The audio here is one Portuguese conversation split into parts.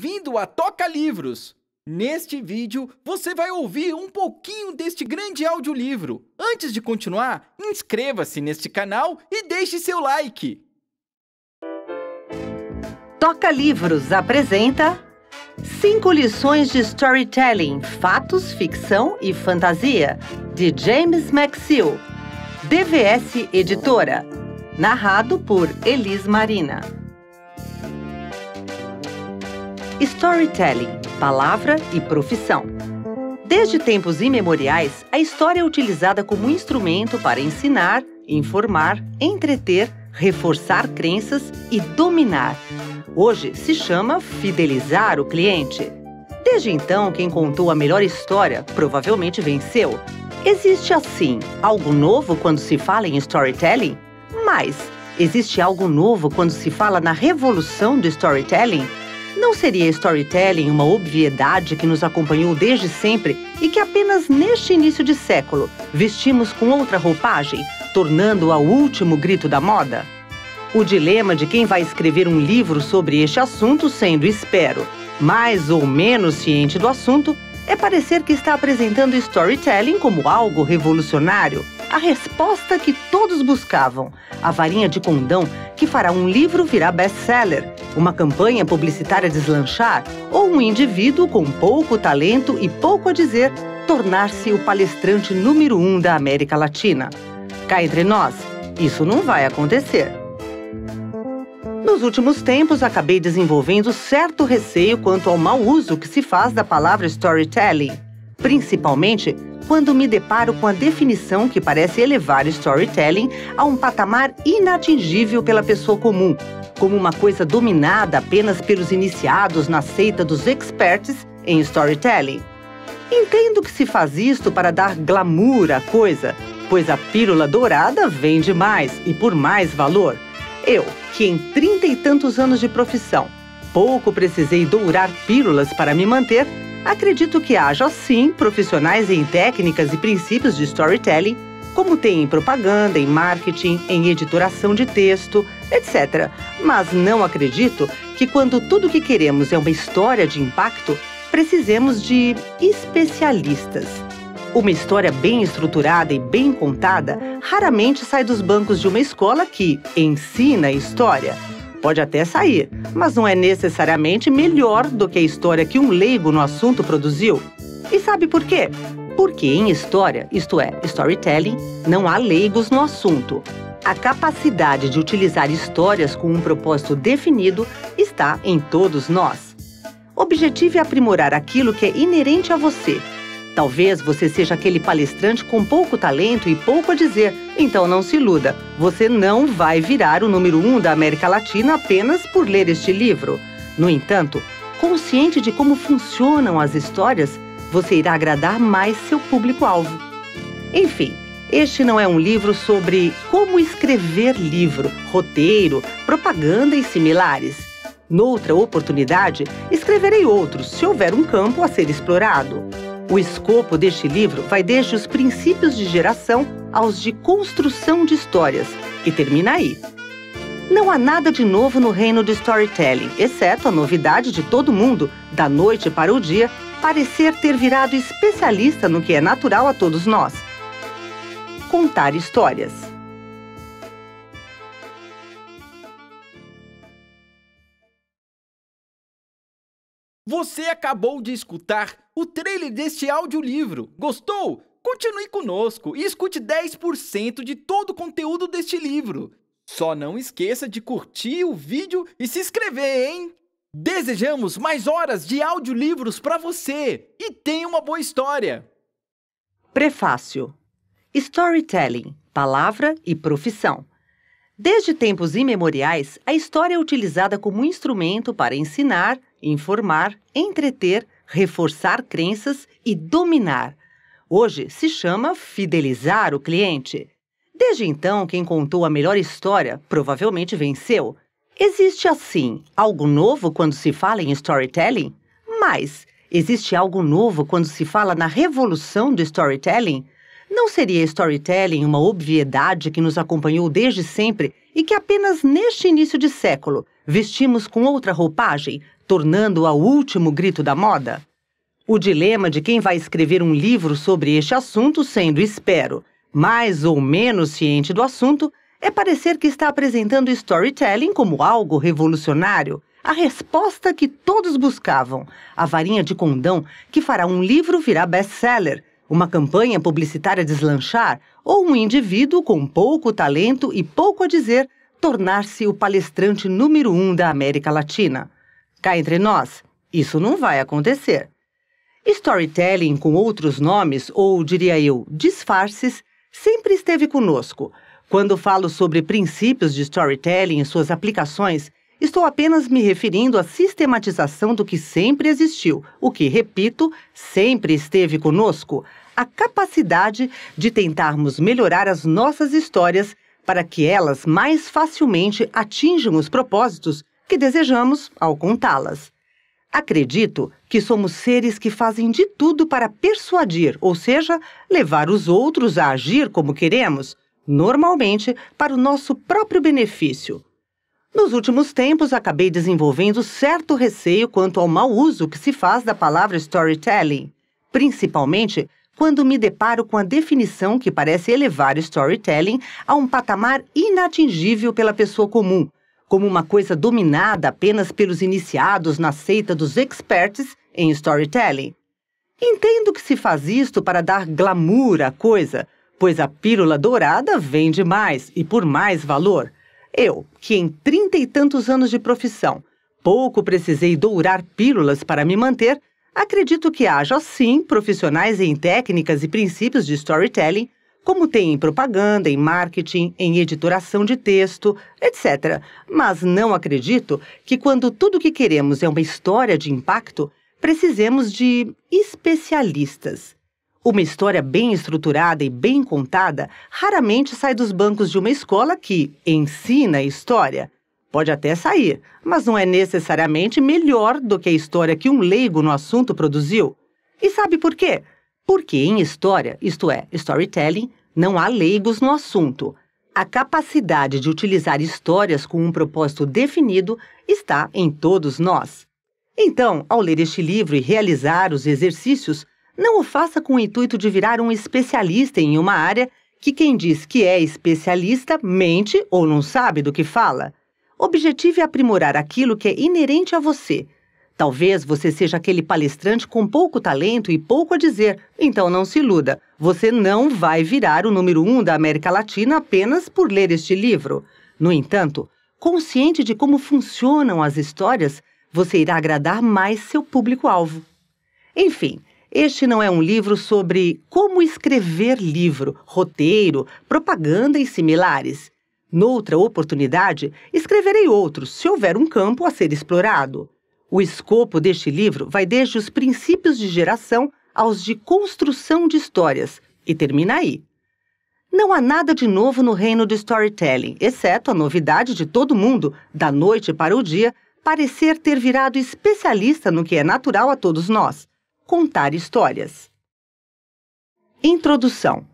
bem-vindo a Toca Livros! Neste vídeo, você vai ouvir um pouquinho deste grande audiolivro. Antes de continuar, inscreva-se neste canal e deixe seu like! Toca Livros apresenta Cinco lições de storytelling, fatos, ficção e fantasia, de James Maxill, DVS Editora, narrado por Elis Marina. Storytelling palavra e profissão. Desde tempos imemoriais, a história é utilizada como instrumento para ensinar, informar, entreter, reforçar crenças e dominar. Hoje se chama fidelizar o cliente. Desde então, quem contou a melhor história provavelmente venceu. Existe assim algo novo quando se fala em storytelling? Mas existe algo novo quando se fala na revolução do storytelling? Não seria storytelling uma obviedade que nos acompanhou desde sempre e que apenas neste início de século vestimos com outra roupagem, tornando-a o último grito da moda? O dilema de quem vai escrever um livro sobre este assunto, sendo, espero, mais ou menos ciente do assunto, é parecer que está apresentando storytelling como algo revolucionário a resposta que todos buscavam: a varinha de condão que fará um livro virar best-seller, uma campanha publicitária deslanchar ou um indivíduo com pouco talento e pouco a dizer tornar-se o palestrante número um da América Latina. Cá entre nós, isso não vai acontecer. Nos últimos tempos, acabei desenvolvendo certo receio quanto ao mau uso que se faz da palavra storytelling, principalmente quando me deparo com a definição que parece elevar storytelling a um patamar inatingível pela pessoa comum, como uma coisa dominada apenas pelos iniciados na seita dos experts em storytelling. Entendo que se faz isto para dar glamour à coisa, pois a pílula dourada vende mais e por mais valor. Eu, que em trinta e tantos anos de profissão, pouco precisei dourar pílulas para me manter, Acredito que haja, sim, profissionais em técnicas e princípios de storytelling, como tem em propaganda, em marketing, em editoração de texto, etc. Mas não acredito que, quando tudo que queremos é uma história de impacto, precisemos de especialistas. Uma história bem estruturada e bem contada raramente sai dos bancos de uma escola que ensina história pode até sair, mas não é necessariamente melhor do que a história que um leigo no assunto produziu. E sabe por quê? Porque em história, isto é, storytelling, não há leigos no assunto. A capacidade de utilizar histórias com um propósito definido está em todos nós. Objetive é aprimorar aquilo que é inerente a você Talvez você seja aquele palestrante com pouco talento e pouco a dizer, então não se iluda. Você não vai virar o número um da América Latina apenas por ler este livro. No entanto, consciente de como funcionam as histórias, você irá agradar mais seu público-alvo. Enfim, este não é um livro sobre como escrever livro, roteiro, propaganda e similares. Noutra oportunidade, escreverei outros se houver um campo a ser explorado. O escopo deste livro vai desde os princípios de geração aos de construção de histórias, e termina aí. Não há nada de novo no reino do storytelling, exceto a novidade de todo mundo, da noite para o dia, parecer ter virado especialista no que é natural a todos nós: contar histórias. Você acabou de escutar o trailer deste audiolivro. Gostou? Continue conosco e escute 10% de todo o conteúdo deste livro. Só não esqueça de curtir o vídeo e se inscrever, hein? Desejamos mais horas de audiolivros para você e tenha uma boa história. Prefácio: Storytelling, palavra e profissão. Desde tempos imemoriais, a história é utilizada como instrumento para ensinar, informar, entreter, reforçar crenças e dominar. Hoje se chama fidelizar o cliente. Desde então, quem contou a melhor história provavelmente venceu. Existe assim algo novo quando se fala em storytelling? Mas existe algo novo quando se fala na revolução do storytelling? Não seria storytelling uma obviedade que nos acompanhou desde sempre e que apenas neste início de século vestimos com outra roupagem, tornando ao o último grito da moda? O dilema de quem vai escrever um livro sobre este assunto, sendo, espero, mais ou menos ciente do assunto, é parecer que está apresentando storytelling como algo revolucionário, a resposta que todos buscavam, a varinha de condão que fará um livro virar best-seller, uma campanha publicitária deslanchar ou um indivíduo com pouco talento e pouco a dizer tornar-se o palestrante número um da América Latina. Cá entre nós, isso não vai acontecer. Storytelling com outros nomes, ou diria eu, disfarces, sempre esteve conosco. Quando falo sobre princípios de storytelling e suas aplicações, estou apenas me referindo à sistematização do que sempre existiu, o que, repito, sempre esteve conosco, a capacidade de tentarmos melhorar as nossas histórias para que elas mais facilmente atinjam os propósitos que desejamos contá las Acredito que somos seres que fazem de tudo para persuadir, ou seja, levar os outros a agir como queremos, normalmente para o nosso próprio benefício. Nos últimos tempos, acabei desenvolvendo certo receio quanto ao mau uso que se faz da palavra storytelling, principalmente quando me deparo com a definição que parece elevar storytelling a um patamar inatingível pela pessoa comum, como uma coisa dominada apenas pelos iniciados na seita dos experts em storytelling. Entendo que se faz isto para dar glamour à coisa, pois a pílula dourada vende mais e por mais valor. Eu, que em trinta e tantos anos de profissão pouco precisei dourar pílulas para me manter, acredito que haja sim profissionais em técnicas e princípios de storytelling como tem em propaganda, em marketing, em editoração de texto, etc. Mas não acredito que quando tudo o que queremos é uma história de impacto, precisemos de especialistas. Uma história bem estruturada e bem contada raramente sai dos bancos de uma escola que ensina história. Pode até sair, mas não é necessariamente melhor do que a história que um leigo no assunto produziu. E sabe por quê? Porque em história, isto é, storytelling, não há leigos no assunto. A capacidade de utilizar histórias com um propósito definido está em todos nós. Então, ao ler este livro e realizar os exercícios, não o faça com o intuito de virar um especialista em uma área que quem diz que é especialista mente ou não sabe do que fala. Objetive é aprimorar aquilo que é inerente a você Talvez você seja aquele palestrante com pouco talento e pouco a dizer, então não se iluda. Você não vai virar o número um da América Latina apenas por ler este livro. No entanto, consciente de como funcionam as histórias, você irá agradar mais seu público-alvo. Enfim, este não é um livro sobre como escrever livro, roteiro, propaganda e similares. Noutra oportunidade, escreverei outros, se houver um campo a ser explorado. O escopo deste livro vai desde os princípios de geração aos de construção de histórias e termina aí. Não há nada de novo no reino do storytelling, exceto a novidade de todo mundo, da noite para o dia, parecer ter virado especialista no que é natural a todos nós: contar histórias. Introdução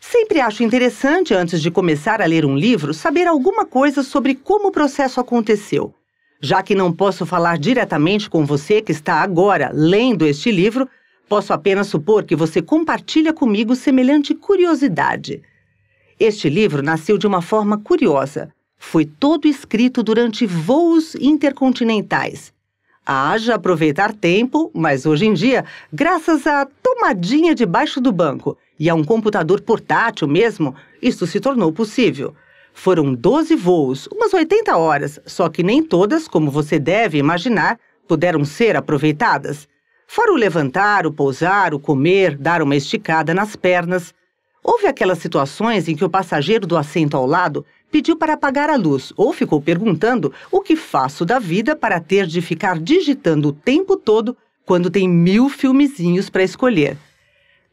Sempre acho interessante, antes de começar a ler um livro, saber alguma coisa sobre como o processo aconteceu já que não posso falar diretamente com você que está agora lendo este livro, posso apenas supor que você compartilha comigo semelhante curiosidade. Este livro nasceu de uma forma curiosa. Foi todo escrito durante voos intercontinentais. Haja aproveitar tempo, mas hoje em dia, graças à tomadinha debaixo do banco e a um computador portátil mesmo, isso se tornou possível. Foram 12 voos, umas 80 horas, só que nem todas, como você deve imaginar, puderam ser aproveitadas. Fora o levantar, o pousar, o comer, dar uma esticada nas pernas. Houve aquelas situações em que o passageiro do assento ao lado pediu para apagar a luz ou ficou perguntando o que faço da vida para ter de ficar digitando o tempo todo quando tem mil filmezinhos para escolher.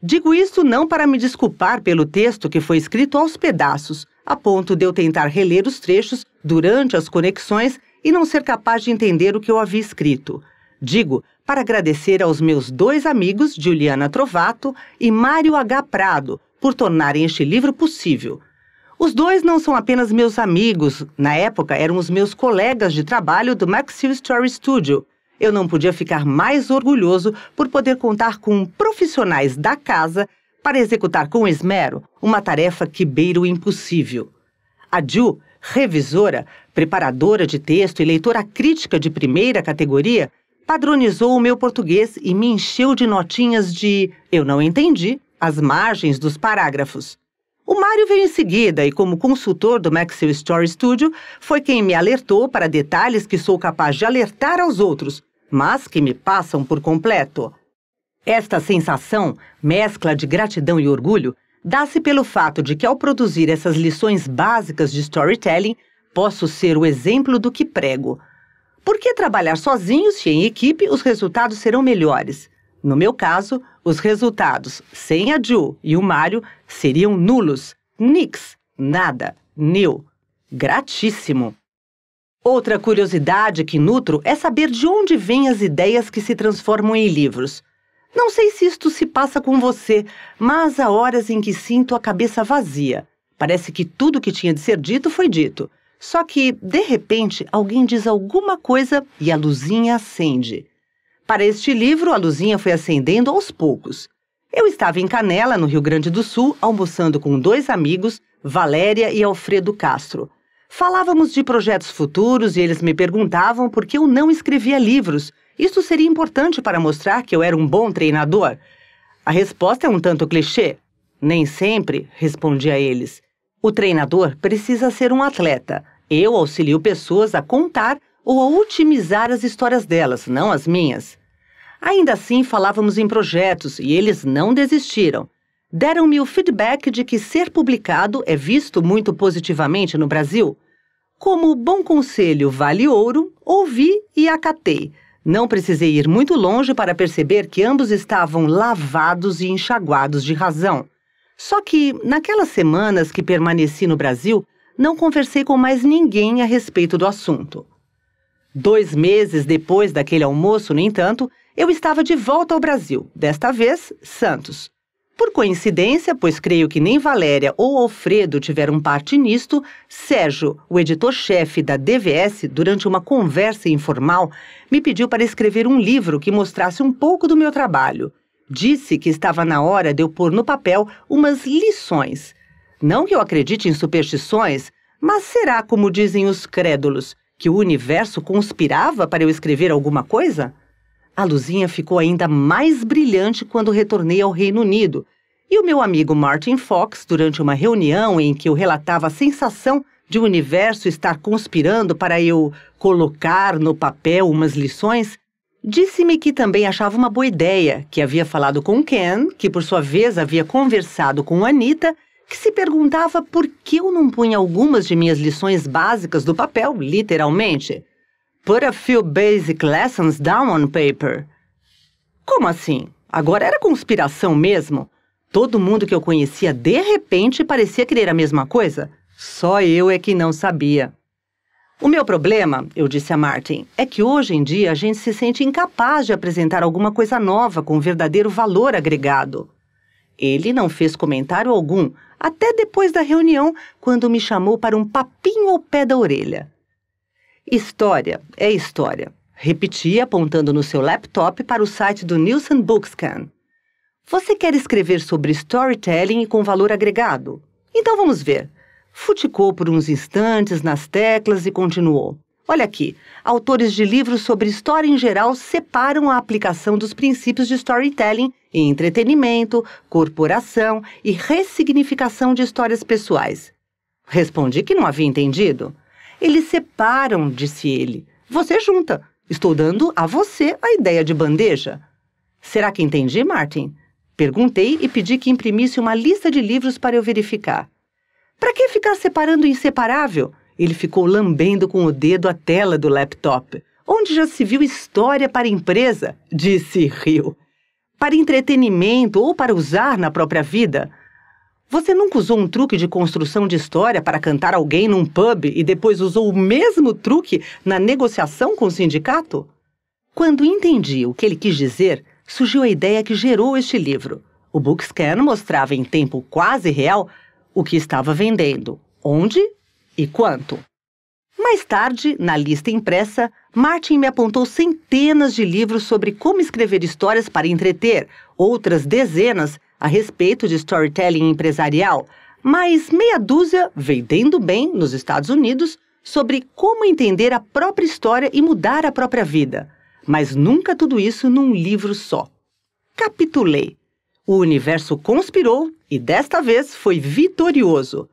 Digo isso não para me desculpar pelo texto que foi escrito aos pedaços, a ponto de eu tentar reler os trechos durante as conexões e não ser capaz de entender o que eu havia escrito. Digo para agradecer aos meus dois amigos, Juliana Trovato e Mário H. Prado, por tornarem este livro possível. Os dois não são apenas meus amigos, na época eram os meus colegas de trabalho do Maxwell Story Studio. Eu não podia ficar mais orgulhoso por poder contar com profissionais da casa para executar com esmero uma tarefa que beira o impossível. A Ju, revisora, preparadora de texto e leitora crítica de primeira categoria, padronizou o meu português e me encheu de notinhas de eu não entendi as margens dos parágrafos. O Mário veio em seguida e, como consultor do Maxwell Story Studio, foi quem me alertou para detalhes que sou capaz de alertar aos outros, mas que me passam por completo. Esta sensação, mescla de gratidão e orgulho, dá-se pelo fato de que, ao produzir essas lições básicas de storytelling, posso ser o exemplo do que prego. Porque trabalhar sozinho se em equipe os resultados serão melhores? No meu caso, os resultados sem a Ju e o Mário seriam nulos, nix, nada, nil. Gratíssimo! Outra curiosidade que nutro é saber de onde vêm as ideias que se transformam em livros. Não sei se isto se passa com você, mas há horas em que sinto a cabeça vazia. Parece que tudo o que tinha de ser dito foi dito. Só que, de repente, alguém diz alguma coisa e a luzinha acende. Para este livro, a luzinha foi acendendo aos poucos. Eu estava em Canela, no Rio Grande do Sul, almoçando com dois amigos, Valéria e Alfredo Castro. Falávamos de projetos futuros e eles me perguntavam por que eu não escrevia livros, isso seria importante para mostrar que eu era um bom treinador? A resposta é um tanto clichê. Nem sempre, respondi a eles. O treinador precisa ser um atleta. Eu auxilio pessoas a contar ou a otimizar as histórias delas, não as minhas. Ainda assim, falávamos em projetos e eles não desistiram. Deram-me o feedback de que ser publicado é visto muito positivamente no Brasil. Como bom conselho vale ouro, ouvi e acatei. Não precisei ir muito longe para perceber que ambos estavam lavados e enxaguados de razão. Só que, naquelas semanas que permaneci no Brasil, não conversei com mais ninguém a respeito do assunto. Dois meses depois daquele almoço, no entanto, eu estava de volta ao Brasil, desta vez Santos. Por coincidência, pois creio que nem Valéria ou Alfredo tiveram parte nisto, Sérgio, o editor-chefe da DVS, durante uma conversa informal, me pediu para escrever um livro que mostrasse um pouco do meu trabalho. Disse que estava na hora de eu pôr no papel umas lições. Não que eu acredite em superstições, mas será como dizem os crédulos, que o universo conspirava para eu escrever alguma coisa? A luzinha ficou ainda mais brilhante quando retornei ao Reino Unido. E o meu amigo Martin Fox, durante uma reunião em que eu relatava a sensação de o universo estar conspirando para eu colocar no papel umas lições, disse-me que também achava uma boa ideia, que havia falado com Ken, que por sua vez havia conversado com Anita, que se perguntava por que eu não punha algumas de minhas lições básicas do papel, literalmente. Put a few basic lessons down on paper. Como assim? Agora era conspiração mesmo? Todo mundo que eu conhecia de repente parecia querer a mesma coisa? Só eu é que não sabia. O meu problema, eu disse a Martin, é que hoje em dia a gente se sente incapaz de apresentar alguma coisa nova com verdadeiro valor agregado. Ele não fez comentário algum, até depois da reunião, quando me chamou para um papinho ao pé da orelha. História é história. Repeti apontando no seu laptop para o site do Nielsen Bookscan. Você quer escrever sobre storytelling com valor agregado? Então vamos ver. Futicou por uns instantes nas teclas e continuou. Olha aqui, autores de livros sobre história em geral separam a aplicação dos princípios de storytelling em entretenimento, corporação e ressignificação de histórias pessoais. Respondi que não havia entendido. Eles separam, disse ele. Você junta. Estou dando a você a ideia de bandeja. Será que entendi, Martin? Perguntei e pedi que imprimisse uma lista de livros para eu verificar. Para que ficar separando o inseparável? Ele ficou lambendo com o dedo a tela do laptop. Onde já se viu história para empresa? Disse e riu. Para entretenimento ou para usar na própria vida? Você nunca usou um truque de construção de história para cantar alguém num pub e depois usou o mesmo truque na negociação com o sindicato? Quando entendi o que ele quis dizer, surgiu a ideia que gerou este livro. O Bookscan mostrava em tempo quase real o que estava vendendo, onde e quanto. Mais tarde, na lista impressa, Martin me apontou centenas de livros sobre como escrever histórias para entreter, outras dezenas a respeito de storytelling empresarial, mais meia dúzia vendendo bem nos Estados Unidos sobre como entender a própria história e mudar a própria vida. Mas nunca tudo isso num livro só. Capitulei. O universo conspirou e desta vez foi vitorioso.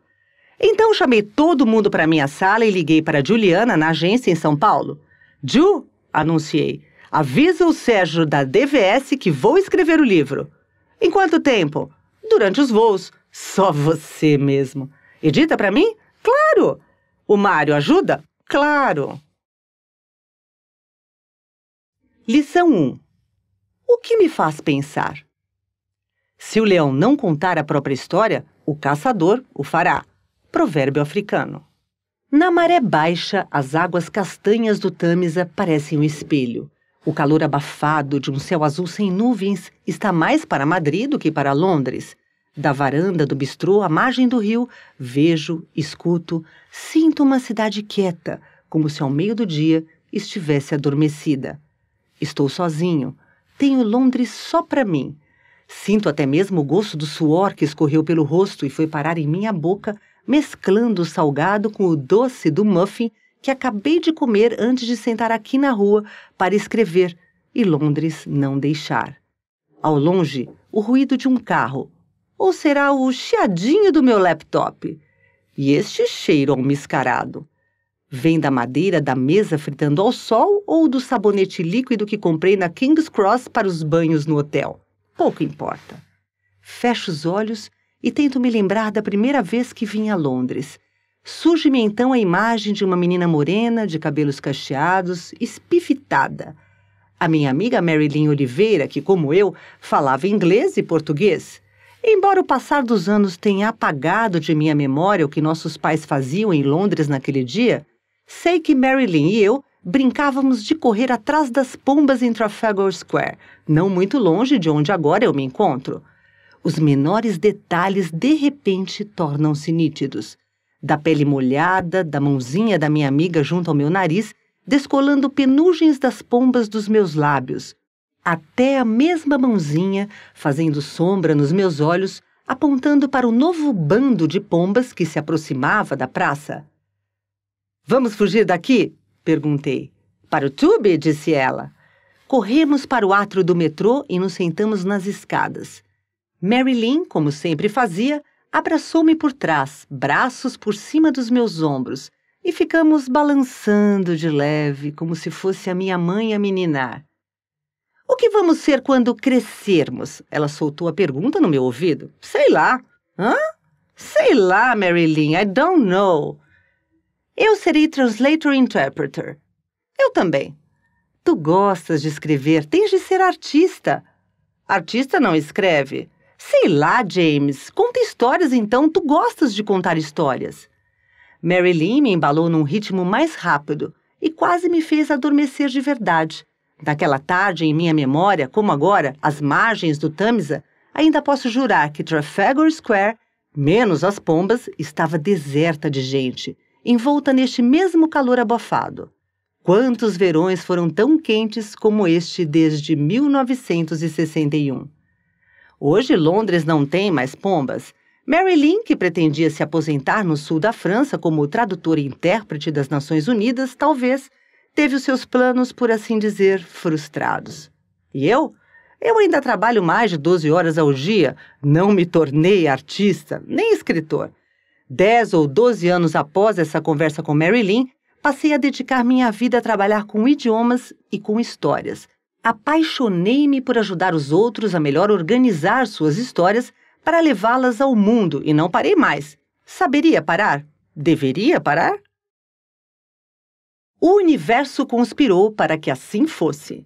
Então chamei todo mundo para minha sala e liguei para Juliana na agência em São Paulo. Ju, anunciei, avisa o Sérgio da DVS que vou escrever o livro. Em quanto tempo? Durante os voos. Só você mesmo. Edita para mim? Claro! O Mário ajuda? Claro! Lição 1. O que me faz pensar? Se o leão não contar a própria história, o caçador o fará. Provérbio africano. Na maré baixa, as águas castanhas do Tâmisa parecem um espelho. O calor abafado de um céu azul sem nuvens está mais para Madrid do que para Londres. Da varanda do bistrô à margem do rio, vejo, escuto, sinto uma cidade quieta, como se ao meio do dia estivesse adormecida. Estou sozinho, tenho Londres só para mim. Sinto até mesmo o gosto do suor que escorreu pelo rosto e foi parar em minha boca, mesclando o salgado com o doce do muffin que acabei de comer antes de sentar aqui na rua para escrever e Londres não deixar. Ao longe, o ruído de um carro. Ou será o chiadinho do meu laptop? E este cheiro almiscarado? Vem da madeira da mesa fritando ao sol ou do sabonete líquido que comprei na King's Cross para os banhos no hotel? Pouco importa. Fecho os olhos e tento me lembrar da primeira vez que vim a Londres. Surge-me então a imagem de uma menina morena, de cabelos cacheados, espifitada. A minha amiga Marilyn Oliveira, que, como eu, falava inglês e português. Embora o passar dos anos tenha apagado de minha memória o que nossos pais faziam em Londres naquele dia, sei que Marilyn e eu brincávamos de correr atrás das pombas em Trafalgar Square, não muito longe de onde agora eu me encontro. Os menores detalhes de repente tornam-se nítidos da pele molhada, da mãozinha da minha amiga junto ao meu nariz, descolando penugens das pombas dos meus lábios, até a mesma mãozinha fazendo sombra nos meus olhos, apontando para o novo bando de pombas que se aproximava da praça. Vamos fugir daqui? perguntei. Para o tube, disse ela. Corremos para o átrio do metrô e nos sentamos nas escadas. marylin como sempre fazia, abraçou-me por trás, braços por cima dos meus ombros, e ficamos balançando de leve, como se fosse a minha mãe a meninar. O que vamos ser quando crescermos? Ela soltou a pergunta no meu ouvido. Sei lá. Hã? Sei lá, Marilyn, I don't know. Eu serei translator interpreter. Eu também. Tu gostas de escrever, tens de ser artista. Artista não escreve. Sei lá, James. Conta histórias então. Tu gostas de contar histórias. Mary Lee me embalou num ritmo mais rápido e quase me fez adormecer de verdade. Naquela tarde, em minha memória, como agora, às margens do Tamisa, ainda posso jurar que Trafalgar Square, menos as pombas, estava deserta de gente, envolta neste mesmo calor abafado. Quantos verões foram tão quentes como este desde 1961? Hoje, Londres não tem mais pombas. Mary Lynn, que pretendia se aposentar no sul da França como tradutora e intérprete das Nações Unidas, talvez teve os seus planos, por assim dizer, frustrados. E eu? Eu ainda trabalho mais de 12 horas ao dia, não me tornei artista, nem escritor. Dez ou doze anos após essa conversa com Mary Lynn, passei a dedicar minha vida a trabalhar com idiomas e com histórias apaixonei-me por ajudar os outros a melhor organizar suas histórias para levá-las ao mundo e não parei mais. Saberia parar? Deveria parar? O universo conspirou para que assim fosse.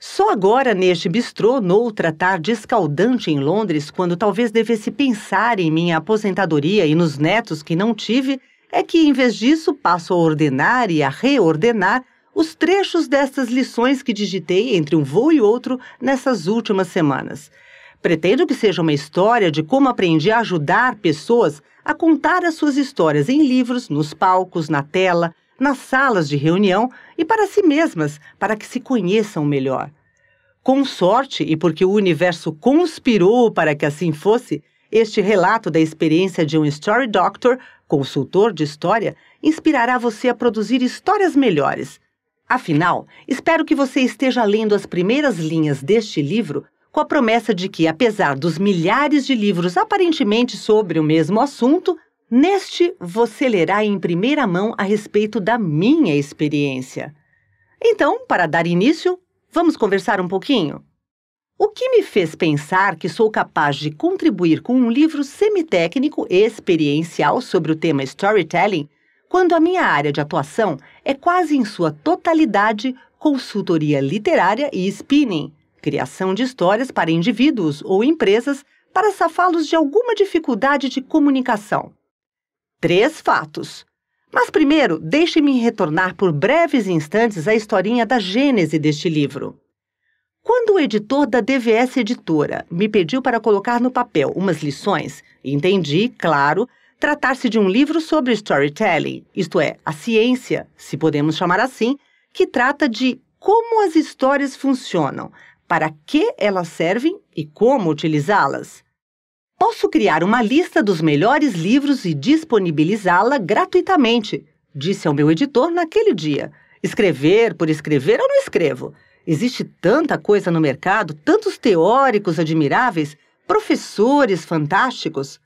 Só agora, neste bistrô, noutra tarde escaldante em Londres, quando talvez devesse pensar em minha aposentadoria e nos netos que não tive, é que, em vez disso, passo a ordenar e a reordenar os trechos destas lições que digitei entre um voo e outro nessas últimas semanas. Pretendo que seja uma história de como aprendi a ajudar pessoas a contar as suas histórias em livros, nos palcos, na tela, nas salas de reunião e para si mesmas, para que se conheçam melhor. Com sorte, e porque o universo conspirou para que assim fosse, este relato da experiência de um Story Doctor, consultor de história, inspirará você a produzir histórias melhores, Afinal, espero que você esteja lendo as primeiras linhas deste livro com a promessa de que, apesar dos milhares de livros aparentemente sobre o mesmo assunto, neste você lerá em primeira mão a respeito da minha experiência. Então, para dar início, vamos conversar um pouquinho? O que me fez pensar que sou capaz de contribuir com um livro semitécnico e experiencial sobre o tema storytelling quando a minha área de atuação é quase em sua totalidade consultoria literária e spinning, criação de histórias para indivíduos ou empresas para safá-los de alguma dificuldade de comunicação. Três fatos. Mas primeiro, deixe-me retornar por breves instantes à historinha da gênese deste livro. Quando o editor da DVS Editora me pediu para colocar no papel umas lições, entendi, claro, tratar-se de um livro sobre storytelling, isto é, a ciência, se podemos chamar assim, que trata de como as histórias funcionam, para que elas servem e como utilizá-las. Posso criar uma lista dos melhores livros e disponibilizá-la gratuitamente, disse ao meu editor naquele dia. Escrever por escrever eu não escrevo. Existe tanta coisa no mercado, tantos teóricos admiráveis, professores fantásticos.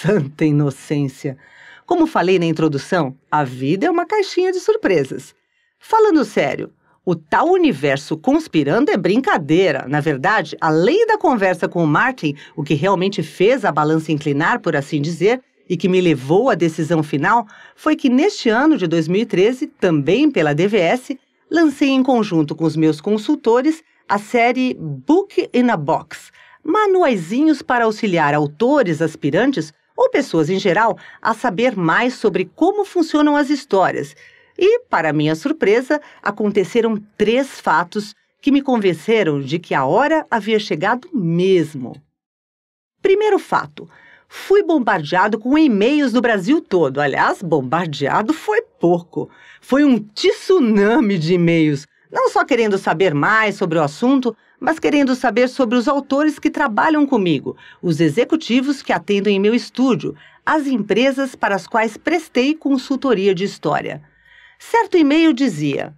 Santa inocência! Como falei na introdução, a vida é uma caixinha de surpresas. Falando sério, o tal universo conspirando é brincadeira. Na verdade, além da conversa com o Martin, o que realmente fez a balança inclinar, por assim dizer, e que me levou à decisão final, foi que neste ano de 2013, também pela DVS, lancei em conjunto com os meus consultores a série Book in a Box, manuaizinhos para auxiliar autores, aspirantes ou pessoas em geral a saber mais sobre como funcionam as histórias. E, para minha surpresa, aconteceram três fatos que me convenceram de que a hora havia chegado mesmo. Primeiro fato: fui bombardeado com e-mails do Brasil todo. Aliás, bombardeado foi pouco. Foi um tsunami de e-mails, não só querendo saber mais sobre o assunto, mas querendo saber sobre os autores que trabalham comigo, os executivos que atendem em meu estúdio, as empresas para as quais prestei consultoria de história. Certo e-mail dizia: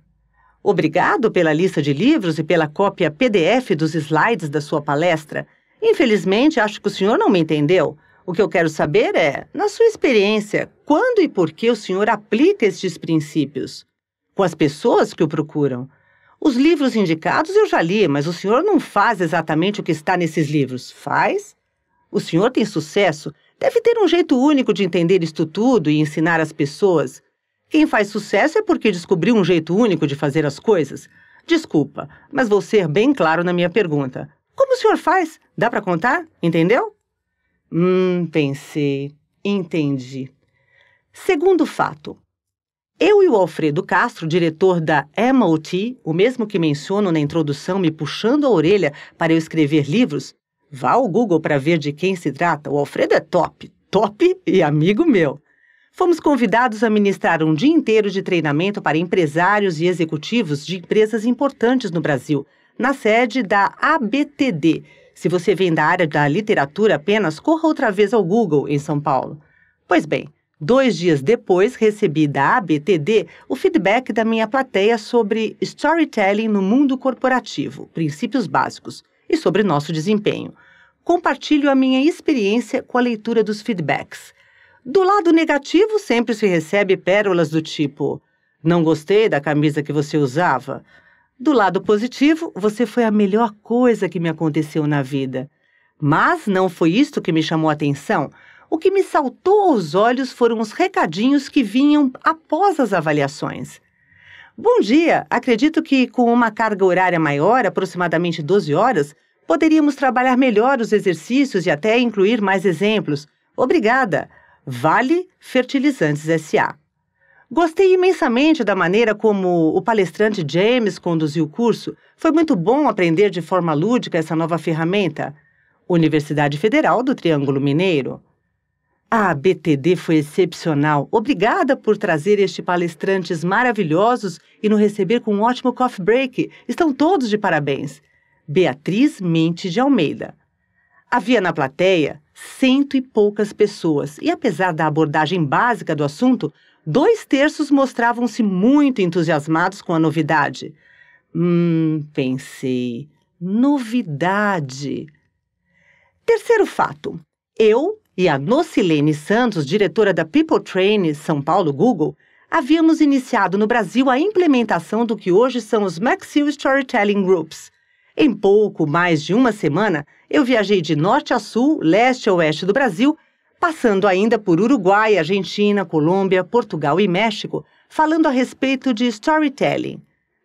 Obrigado pela lista de livros e pela cópia PDF dos slides da sua palestra. Infelizmente, acho que o senhor não me entendeu. O que eu quero saber é, na sua experiência, quando e por que o senhor aplica estes princípios? Com as pessoas que o procuram? Os livros indicados eu já li, mas o senhor não faz exatamente o que está nesses livros, faz? O senhor tem sucesso? Deve ter um jeito único de entender isto tudo e ensinar as pessoas. Quem faz sucesso é porque descobriu um jeito único de fazer as coisas. Desculpa, mas vou ser bem claro na minha pergunta. Como o senhor faz? Dá para contar? Entendeu? Hum, pensei. Entendi. Segundo fato, eu e o Alfredo Castro, diretor da MOT, o mesmo que menciono na introdução me puxando a orelha para eu escrever livros, vá ao Google para ver de quem se trata. O Alfredo é top, top e amigo meu. Fomos convidados a ministrar um dia inteiro de treinamento para empresários e executivos de empresas importantes no Brasil, na sede da ABTD. Se você vem da área da literatura apenas, corra outra vez ao Google, em São Paulo. Pois bem, Dois dias depois, recebi da ABTD o feedback da minha plateia sobre storytelling no mundo corporativo, princípios básicos, e sobre nosso desempenho. Compartilho a minha experiência com a leitura dos feedbacks. Do lado negativo, sempre se recebe pérolas do tipo: Não gostei da camisa que você usava. Do lado positivo, você foi a melhor coisa que me aconteceu na vida. Mas não foi isto que me chamou a atenção. O que me saltou aos olhos foram os recadinhos que vinham após as avaliações. Bom dia! Acredito que com uma carga horária maior, aproximadamente 12 horas, poderíamos trabalhar melhor os exercícios e até incluir mais exemplos. Obrigada! Vale Fertilizantes SA. Gostei imensamente da maneira como o palestrante James conduziu o curso. Foi muito bom aprender de forma lúdica essa nova ferramenta. Universidade Federal do Triângulo Mineiro. A BTD foi excepcional. Obrigada por trazer este palestrantes maravilhosos e nos receber com um ótimo coffee break. Estão todos de parabéns. Beatriz Mente de Almeida. Havia na plateia cento e poucas pessoas, e apesar da abordagem básica do assunto, dois terços mostravam-se muito entusiasmados com a novidade. Hum, pensei. Novidade. Terceiro fato. Eu, e a Nocilene Santos, diretora da People Train São Paulo Google, havíamos iniciado no Brasil a implementação do que hoje são os Maxil Storytelling Groups. Em pouco mais de uma semana, eu viajei de norte a sul, leste a oeste do Brasil, passando ainda por Uruguai, Argentina, Colômbia, Portugal e México, falando a respeito de storytelling.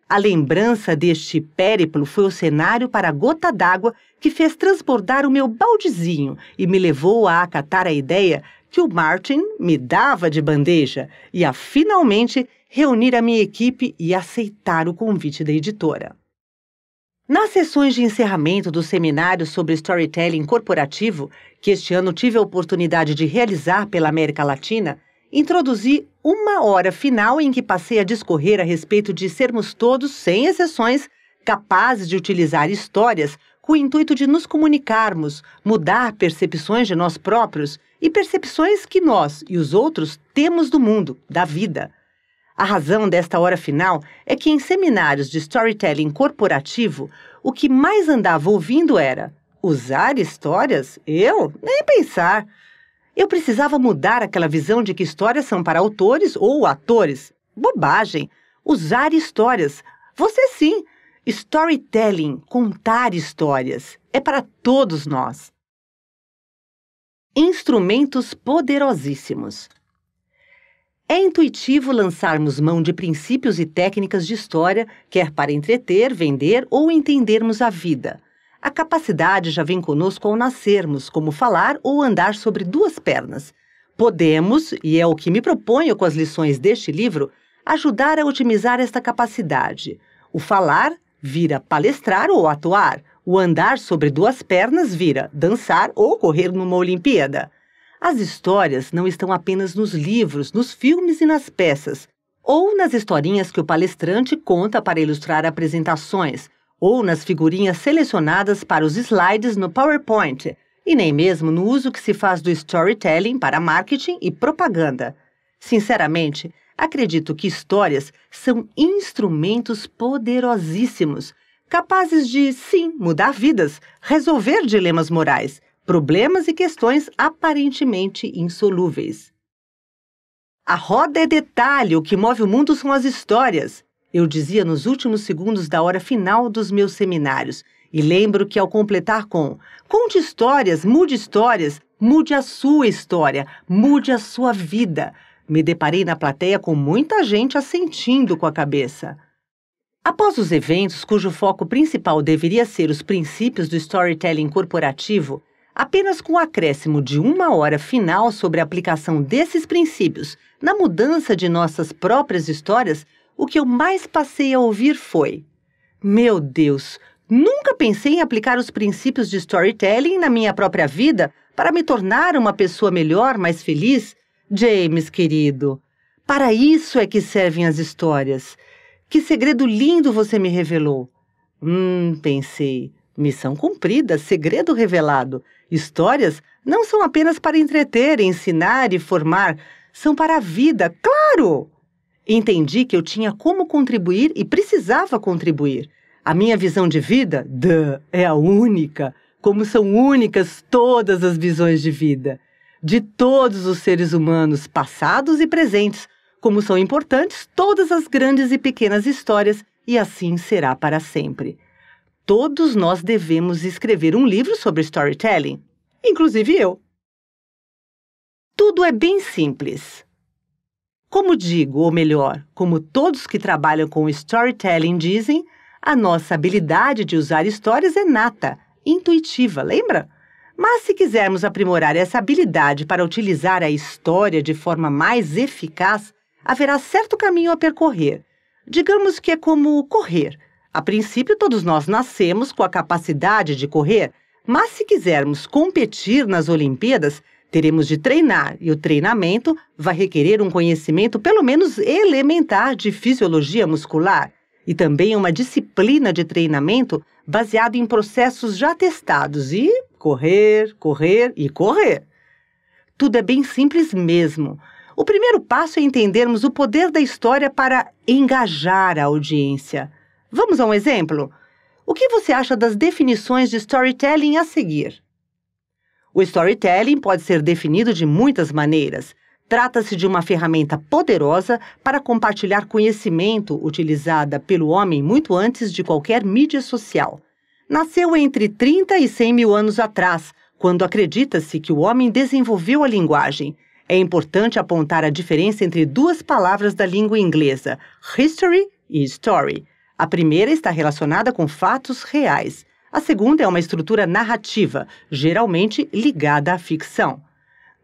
A lembrança deste périplo foi o cenário para a gota d'água que fez transbordar o meu baldezinho e me levou a acatar a ideia que o Martin me dava de bandeja e a finalmente reunir a minha equipe e aceitar o convite da editora. Nas sessões de encerramento do seminário sobre storytelling corporativo, que este ano tive a oportunidade de realizar pela América Latina, introduzi uma hora final em que passei a discorrer a respeito de sermos todos, sem exceções, capazes de utilizar histórias com o intuito de nos comunicarmos, mudar percepções de nós próprios e percepções que nós e os outros temos do mundo, da vida. A razão desta hora final é que em seminários de storytelling corporativo, o que mais andava ouvindo era: usar histórias? Eu? Nem pensar. Eu precisava mudar aquela visão de que histórias são para autores ou atores. Bobagem! Usar histórias. Você sim! Storytelling, contar histórias, é para todos nós. Instrumentos poderosíssimos. É intuitivo lançarmos mão de princípios e técnicas de história, quer para entreter, vender ou entendermos a vida. A capacidade já vem conosco ao nascermos, como falar ou andar sobre duas pernas. Podemos, e é o que me proponho com as lições deste livro, ajudar a otimizar esta capacidade. O falar vira palestrar ou atuar. O andar sobre duas pernas vira dançar ou correr numa Olimpíada. As histórias não estão apenas nos livros, nos filmes e nas peças, ou nas historinhas que o palestrante conta para ilustrar apresentações, ou nas figurinhas selecionadas para os slides no PowerPoint, e nem mesmo no uso que se faz do storytelling para marketing e propaganda. Sinceramente, acredito que histórias são instrumentos poderosíssimos, capazes de, sim, mudar vidas, resolver dilemas morais, problemas e questões aparentemente insolúveis. A roda é detalhe, o que move o mundo são as histórias. Eu dizia nos últimos segundos da hora final dos meus seminários. E lembro que ao completar com: conte histórias, mude histórias, mude a sua história, mude a sua vida. Me deparei na plateia com muita gente assentindo com a cabeça. Após os eventos, cujo foco principal deveria ser os princípios do storytelling corporativo, apenas com o acréscimo de uma hora final sobre a aplicação desses princípios na mudança de nossas próprias histórias, o que eu mais passei a ouvir foi: Meu Deus, nunca pensei em aplicar os princípios de storytelling na minha própria vida para me tornar uma pessoa melhor, mais feliz. James, querido, para isso é que servem as histórias. Que segredo lindo você me revelou. Hum, pensei. Missão cumprida, segredo revelado. Histórias não são apenas para entreter, ensinar e formar, são para a vida, claro! Entendi que eu tinha como contribuir e precisava contribuir. A minha visão de vida, duh, é a única, como são únicas todas as visões de vida. De todos os seres humanos, passados e presentes, como são importantes todas as grandes e pequenas histórias, e assim será para sempre. Todos nós devemos escrever um livro sobre storytelling, inclusive eu. Tudo é bem simples. Como digo, ou melhor, como todos que trabalham com storytelling dizem, a nossa habilidade de usar histórias é nata, intuitiva, lembra? Mas se quisermos aprimorar essa habilidade para utilizar a história de forma mais eficaz, haverá certo caminho a percorrer. Digamos que é como correr. A princípio, todos nós nascemos com a capacidade de correr, mas se quisermos competir nas Olimpíadas, Teremos de treinar, e o treinamento vai requerer um conhecimento, pelo menos elementar, de fisiologia muscular e também uma disciplina de treinamento baseado em processos já testados e correr, correr e correr. Tudo é bem simples mesmo. O primeiro passo é entendermos o poder da história para engajar a audiência. Vamos a um exemplo? O que você acha das definições de storytelling a seguir? O storytelling pode ser definido de muitas maneiras. Trata-se de uma ferramenta poderosa para compartilhar conhecimento utilizada pelo homem muito antes de qualquer mídia social. Nasceu entre 30 e 100 mil anos atrás, quando acredita-se que o homem desenvolveu a linguagem. É importante apontar a diferença entre duas palavras da língua inglesa, history e story. A primeira está relacionada com fatos reais a segunda é uma estrutura narrativa, geralmente ligada à ficção.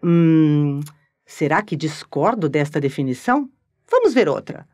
Hum, será que discordo desta definição? Vamos ver outra.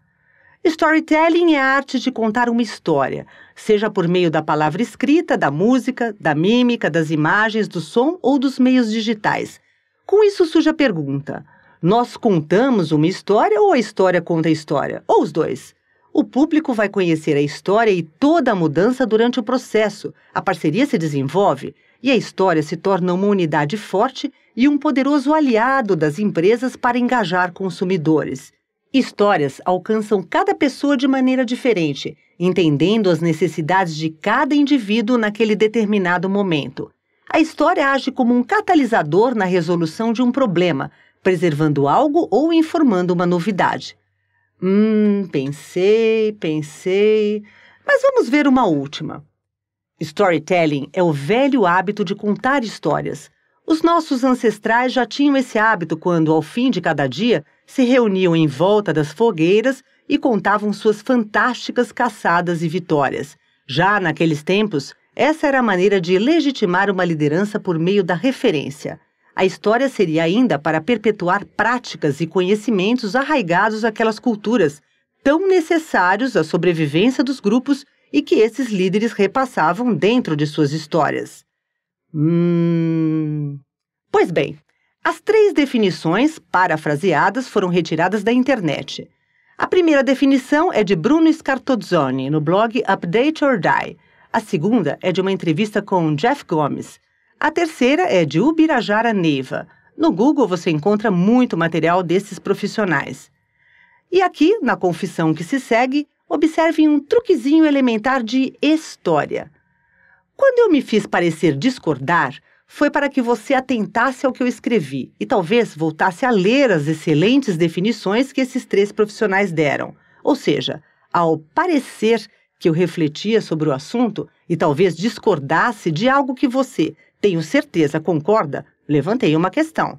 Storytelling é a arte de contar uma história, seja por meio da palavra escrita, da música, da mímica, das imagens, do som ou dos meios digitais. Com isso surge a pergunta: nós contamos uma história ou a história conta a história? Ou os dois? O público vai conhecer a história e toda a mudança durante o processo. A parceria se desenvolve e a história se torna uma unidade forte e um poderoso aliado das empresas para engajar consumidores. Histórias alcançam cada pessoa de maneira diferente, entendendo as necessidades de cada indivíduo naquele determinado momento. A história age como um catalisador na resolução de um problema, preservando algo ou informando uma novidade. Hum, pensei, pensei. Mas vamos ver uma última. Storytelling é o velho hábito de contar histórias. Os nossos ancestrais já tinham esse hábito quando, ao fim de cada dia, se reuniam em volta das fogueiras e contavam suas fantásticas caçadas e vitórias. Já naqueles tempos, essa era a maneira de legitimar uma liderança por meio da referência. A história seria ainda para perpetuar práticas e conhecimentos arraigados àquelas culturas, tão necessários à sobrevivência dos grupos e que esses líderes repassavam dentro de suas histórias. Hum... Pois bem, as três definições parafraseadas foram retiradas da internet. A primeira definição é de Bruno Scartozzoni, no blog Update or Die. A segunda é de uma entrevista com Jeff Gomes, a terceira é de Ubirajara Neiva. No Google você encontra muito material desses profissionais. E aqui, na confissão que se segue, observem um truquezinho elementar de história. Quando eu me fiz parecer discordar, foi para que você atentasse ao que eu escrevi e talvez voltasse a ler as excelentes definições que esses três profissionais deram. Ou seja, ao parecer que eu refletia sobre o assunto e talvez discordasse de algo que você, tenho certeza concorda, levantei uma questão.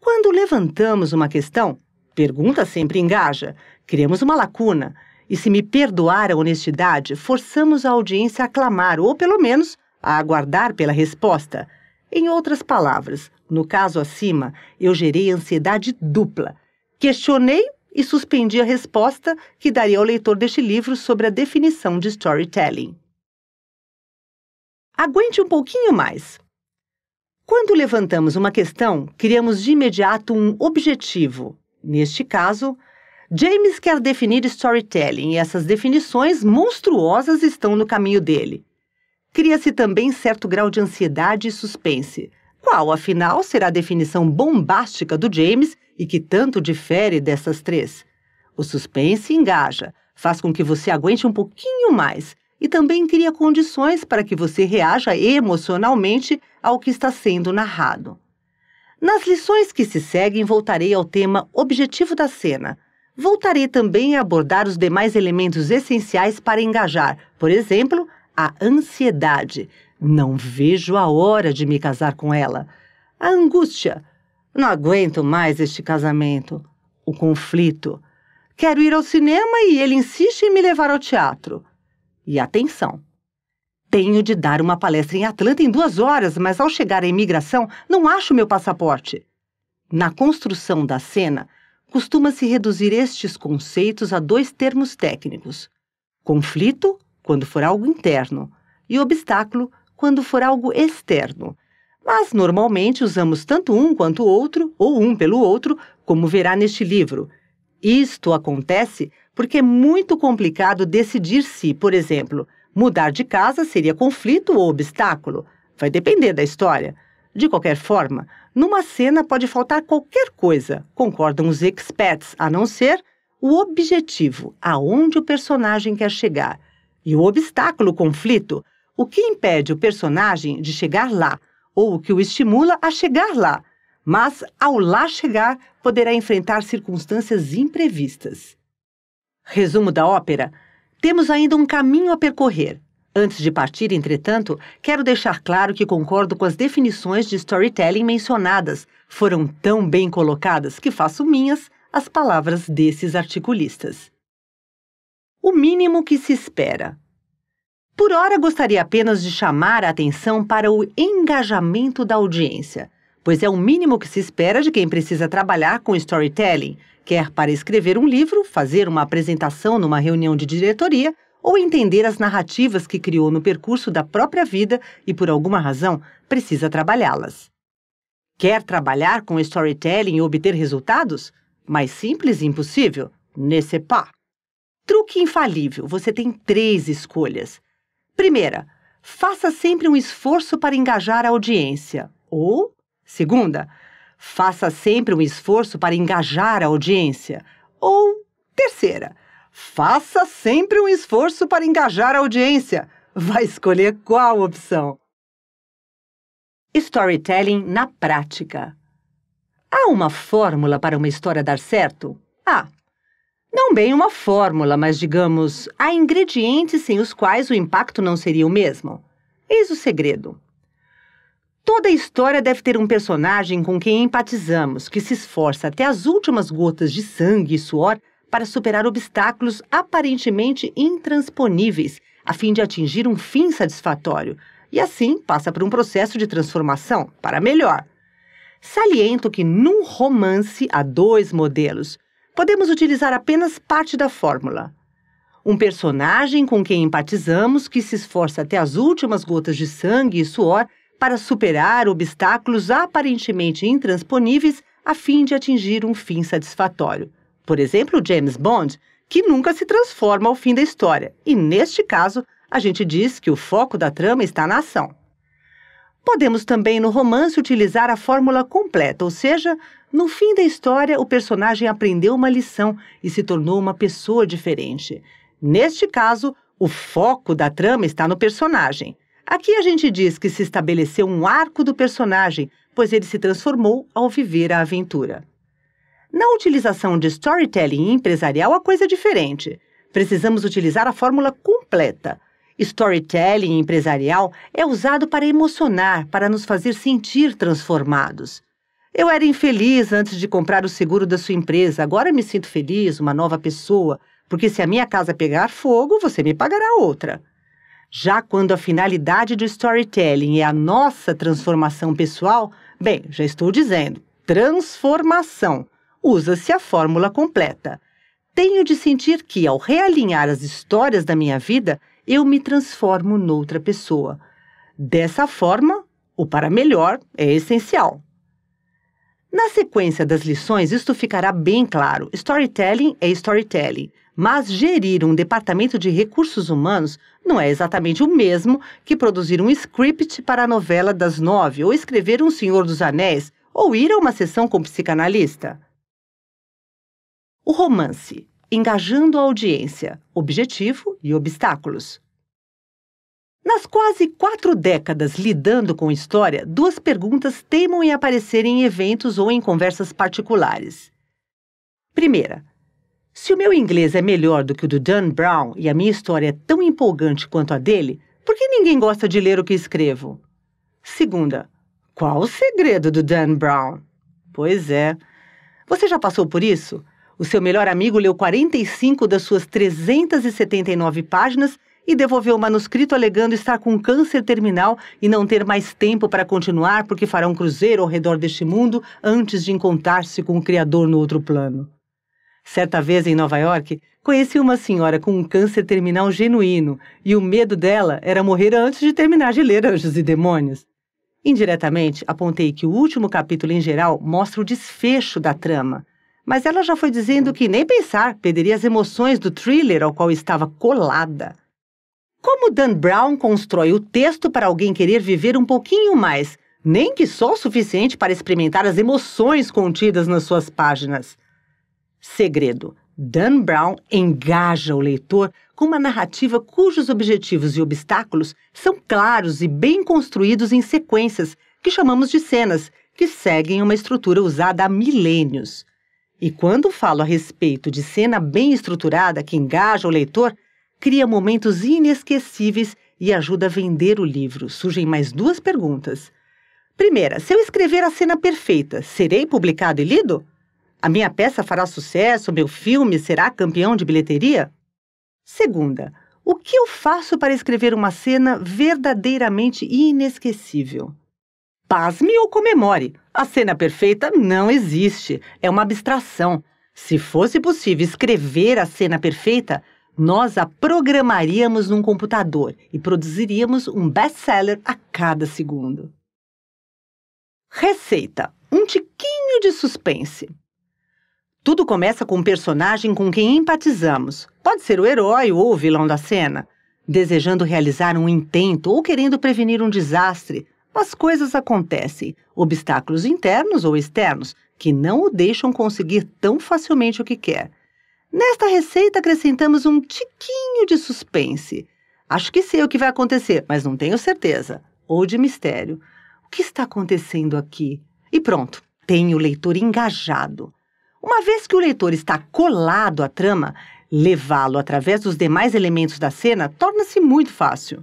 Quando levantamos uma questão, pergunta sempre engaja, criamos uma lacuna. E se me perdoar a honestidade, forçamos a audiência a clamar, ou pelo menos a aguardar pela resposta. Em outras palavras, no caso acima, eu gerei ansiedade dupla. Questionei e suspendi a resposta que daria ao leitor deste livro sobre a definição de storytelling. Aguente um pouquinho mais. Quando levantamos uma questão, criamos de imediato um objetivo. Neste caso, James quer definir storytelling e essas definições monstruosas estão no caminho dele. Cria-se também certo grau de ansiedade e suspense. Qual, afinal, será a definição bombástica do James e que tanto difere dessas três? O suspense engaja, faz com que você aguente um pouquinho mais e também cria condições para que você reaja emocionalmente ao que está sendo narrado. Nas lições que se seguem, voltarei ao tema objetivo da cena. Voltarei também a abordar os demais elementos essenciais para engajar, por exemplo, a ansiedade. Não vejo a hora de me casar com ela. A angústia. Não aguento mais este casamento. O conflito. Quero ir ao cinema e ele insiste em me levar ao teatro. E atenção! Tenho de dar uma palestra em Atlanta em duas horas, mas ao chegar à imigração não acho meu passaporte. Na construção da cena, costuma-se reduzir estes conceitos a dois termos técnicos: conflito, quando for algo interno, e obstáculo, quando for algo externo. Mas normalmente usamos tanto um quanto o outro, ou um pelo outro, como verá neste livro. Isto acontece porque é muito complicado decidir se, por exemplo, Mudar de casa seria conflito ou obstáculo? Vai depender da história. De qualquer forma, numa cena pode faltar qualquer coisa, concordam os experts, a não ser o objetivo, aonde o personagem quer chegar, e o obstáculo, o conflito, o que impede o personagem de chegar lá, ou o que o estimula a chegar lá, mas ao lá chegar poderá enfrentar circunstâncias imprevistas. Resumo da ópera: temos ainda um caminho a percorrer. Antes de partir, entretanto, quero deixar claro que concordo com as definições de storytelling mencionadas. Foram tão bem colocadas que faço minhas as palavras desses articulistas. O mínimo que se espera. Por ora, gostaria apenas de chamar a atenção para o engajamento da audiência, pois é o mínimo que se espera de quem precisa trabalhar com storytelling, quer para escrever um livro, fazer uma apresentação numa reunião de diretoria ou entender as narrativas que criou no percurso da própria vida e, por alguma razão, precisa trabalhá-las. Quer trabalhar com storytelling e obter resultados? Mais simples e impossível? Nesse pá. Truque infalível: você tem três escolhas. Primeira, faça sempre um esforço para engajar a audiência. Ou, segunda, faça sempre um esforço para engajar a audiência. Ou, terceira, faça sempre um esforço para engajar a audiência. Vai escolher qual opção. Storytelling na prática. Há uma fórmula para uma história dar certo? Há. Ah, não bem uma fórmula, mas digamos, há ingredientes sem os quais o impacto não seria o mesmo. Eis o segredo. Toda história deve ter um personagem com quem empatizamos, que se esforça até as últimas gotas de sangue e suor para superar obstáculos aparentemente intransponíveis, a fim de atingir um fim satisfatório, e assim passa por um processo de transformação para melhor. Saliento que num romance há dois modelos. Podemos utilizar apenas parte da fórmula. Um personagem com quem empatizamos, que se esforça até as últimas gotas de sangue e suor para superar obstáculos aparentemente intransponíveis a fim de atingir um fim satisfatório. Por exemplo, James Bond, que nunca se transforma ao fim da história, e neste caso, a gente diz que o foco da trama está na ação. Podemos também no romance utilizar a fórmula completa, ou seja, no fim da história o personagem aprendeu uma lição e se tornou uma pessoa diferente. Neste caso, o foco da trama está no personagem. Aqui a gente diz que se estabeleceu um arco do personagem, pois ele se transformou ao viver a aventura. Na utilização de storytelling empresarial, a coisa é diferente. Precisamos utilizar a fórmula completa. Storytelling empresarial é usado para emocionar, para nos fazer sentir transformados. Eu era infeliz antes de comprar o seguro da sua empresa, agora me sinto feliz, uma nova pessoa, porque se a minha casa pegar fogo, você me pagará outra. Já quando a finalidade do storytelling é a nossa transformação pessoal, bem, já estou dizendo, transformação. Usa-se a fórmula completa. Tenho de sentir que, ao realinhar as histórias da minha vida, eu me transformo noutra pessoa. Dessa forma, o para melhor é essencial. Na sequência das lições, isto ficará bem claro. Storytelling é storytelling, mas gerir um departamento de recursos humanos não é exatamente o mesmo que produzir um script para a novela das nove, ou escrever Um Senhor dos Anéis, ou ir a uma sessão com um psicanalista. O romance, engajando a audiência, objetivo e obstáculos. Nas quase quatro décadas lidando com história, duas perguntas teimam em aparecer em eventos ou em conversas particulares. Primeira, se o meu inglês é melhor do que o do Dan Brown e a minha história é tão empolgante quanto a dele, por que ninguém gosta de ler o que escrevo? Segunda, qual o segredo do Dan Brown? Pois é. Você já passou por isso? O seu melhor amigo leu 45 das suas 379 páginas e devolveu o manuscrito alegando estar com câncer terminal e não ter mais tempo para continuar porque fará um cruzeiro ao redor deste mundo antes de encontrar-se com o Criador no outro plano. Certa vez em Nova York, conheci uma senhora com um câncer terminal genuíno e o medo dela era morrer antes de terminar de ler Anjos e Demônios. Indiretamente, apontei que o último capítulo em geral mostra o desfecho da trama, mas ela já foi dizendo que nem pensar perderia as emoções do thriller ao qual estava colada. Como Dan Brown constrói o texto para alguém querer viver um pouquinho mais, nem que só o suficiente para experimentar as emoções contidas nas suas páginas? Segredo. Dan Brown engaja o leitor com uma narrativa cujos objetivos e obstáculos são claros e bem construídos em sequências, que chamamos de cenas, que seguem uma estrutura usada há milênios. E quando falo a respeito de cena bem estruturada que engaja o leitor, cria momentos inesquecíveis e ajuda a vender o livro. Surgem mais duas perguntas. Primeira, se eu escrever a cena perfeita, serei publicado e lido? A minha peça fará sucesso? Meu filme será campeão de bilheteria? Segunda, o que eu faço para escrever uma cena verdadeiramente inesquecível? Pasme ou comemore. A cena perfeita não existe. É uma abstração. Se fosse possível escrever a cena perfeita, nós a programaríamos num computador e produziríamos um best-seller a cada segundo. Receita: um tiquinho de suspense. Tudo começa com um personagem com quem empatizamos. Pode ser o herói ou o vilão da cena, desejando realizar um intento ou querendo prevenir um desastre. Mas coisas acontecem, obstáculos internos ou externos, que não o deixam conseguir tão facilmente o que quer. Nesta receita acrescentamos um tiquinho de suspense. Acho que sei o que vai acontecer, mas não tenho certeza. Ou de mistério. O que está acontecendo aqui? E pronto, tem o leitor engajado. Uma vez que o leitor está colado à trama, levá-lo através dos demais elementos da cena torna-se muito fácil.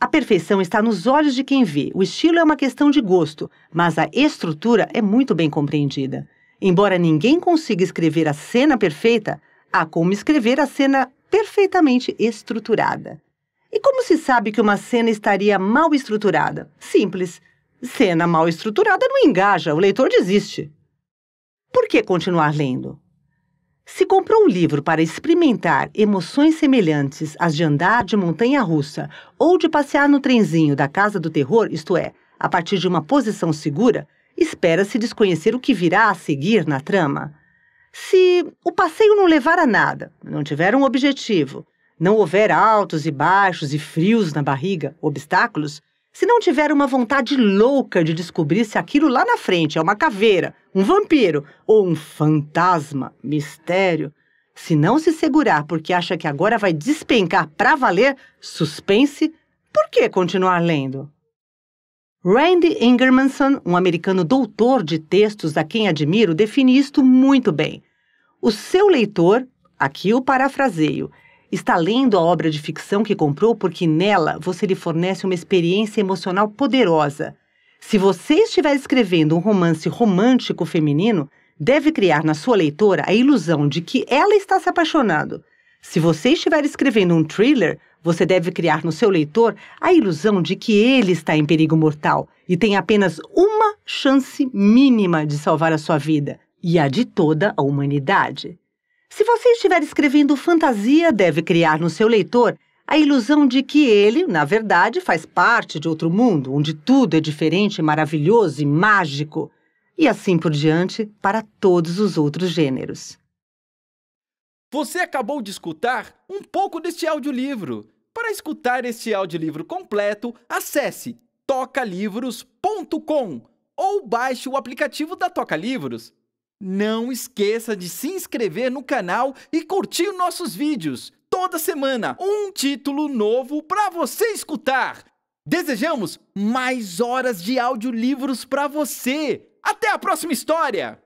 A perfeição está nos olhos de quem vê. O estilo é uma questão de gosto, mas a estrutura é muito bem compreendida. Embora ninguém consiga escrever a cena perfeita, há como escrever a cena perfeitamente estruturada. E como se sabe que uma cena estaria mal estruturada? Simples. Cena mal estruturada não engaja, o leitor desiste por que continuar lendo? Se comprou um livro para experimentar emoções semelhantes às de andar de montanha russa ou de passear no trenzinho da casa do terror, isto é, a partir de uma posição segura, espera-se desconhecer o que virá a seguir na trama. Se o passeio não levar a nada, não tiver um objetivo, não houver altos e baixos e frios na barriga, obstáculos, se não tiver uma vontade louca de descobrir se aquilo lá na frente é uma caveira, um vampiro ou um fantasma, mistério, se não se segurar porque acha que agora vai despencar para valer, suspense, por que continuar lendo? Randy Ingermanson, um americano doutor de textos a quem admiro, define isto muito bem. O seu leitor, aqui o parafraseio, Está lendo a obra de ficção que comprou porque nela você lhe fornece uma experiência emocional poderosa. Se você estiver escrevendo um romance romântico feminino, deve criar na sua leitora a ilusão de que ela está se apaixonando. Se você estiver escrevendo um thriller, você deve criar no seu leitor a ilusão de que ele está em perigo mortal e tem apenas uma chance mínima de salvar a sua vida e a de toda a humanidade. Se você estiver escrevendo fantasia, deve criar no seu leitor a ilusão de que ele, na verdade, faz parte de outro mundo, onde tudo é diferente, maravilhoso e mágico, e assim por diante para todos os outros gêneros. Você acabou de escutar um pouco deste audiolivro. Para escutar este audiolivro completo, acesse tocalivros.com ou baixe o aplicativo da Toca Livros. Não esqueça de se inscrever no canal e curtir nossos vídeos. Toda semana, um título novo para você escutar. Desejamos mais horas de audiolivros para você. Até a próxima história!